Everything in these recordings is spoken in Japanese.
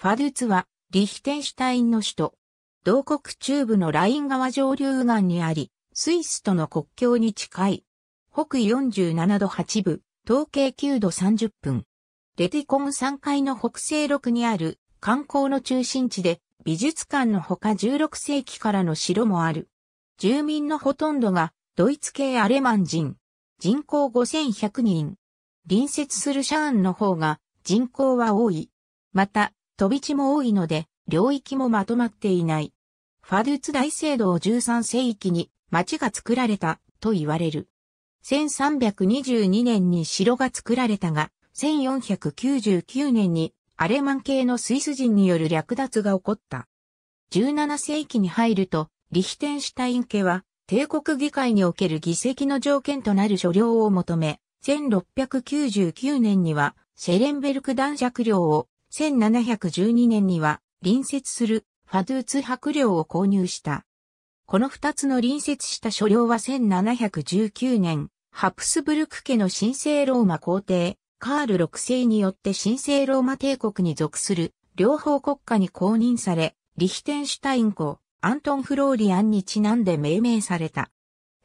ファドゥツは、リヒテンシュタインの首都。同国中部のライン川上流岸にあり、スイスとの国境に近い。北緯47度8分、東経9度30分。レティコン3階の北西6にある観光の中心地で美術館のほか16世紀からの城もある。住民のほとんどがドイツ系アレマン人。人口5100人。隣接するシャーンの方が人口は多い。また、飛び地も多いので、領域もまとまっていない。ファドゥツ大聖堂13世紀に町が作られたと言われる。1322年に城が作られたが、1499年にアレマン系のスイス人による略奪が起こった。17世紀に入ると、リヒテンシュタイン家は帝国議会における議席の条件となる所領を求め、1699年にはシェレンベルク男爵領を1712年には隣接するファドゥーツ博領を購入した。この二つの隣接した所領は1719年、ハプスブルク家の神聖ローマ皇帝、カール6世によって神聖ローマ帝国に属する両方国家に公認され、リヒテンシュタイン公、アントン・フローリアンにちなんで命名された。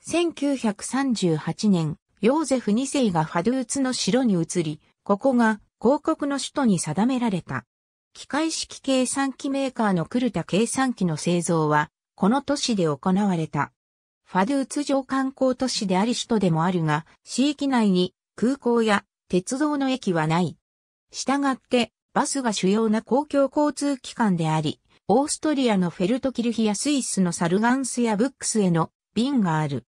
1938年、ヨーゼフ2世がファドゥーツの城に移り、ここが広告の首都に定められた。機械式計算機メーカーのクルタ計算機の製造は、この都市で行われた。ファドゥーツ城観光都市であり首都でもあるが、市域内に空港や鉄道の駅はない。したがって、バスが主要な公共交通機関であり、オーストリアのフェルトキルヒやスイスのサルガンスやブックスへの便がある。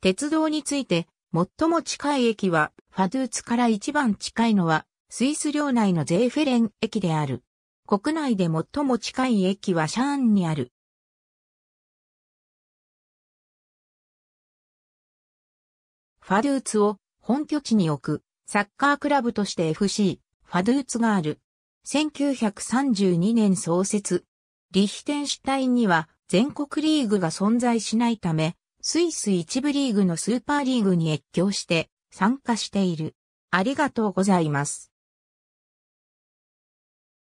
鉄道について、最も近い駅は、ファドゥーツから一番近いのは、スイス領内のゼーフェレン駅である。国内で最も近い駅はシャーンにある。ファドゥーツを本拠地に置くサッカークラブとして FC ファドゥーツがある。1932年創設。リヒテンシュタインには全国リーグが存在しないため、スイス一部リーグのスーパーリーグに越境して参加している。ありがとうございます。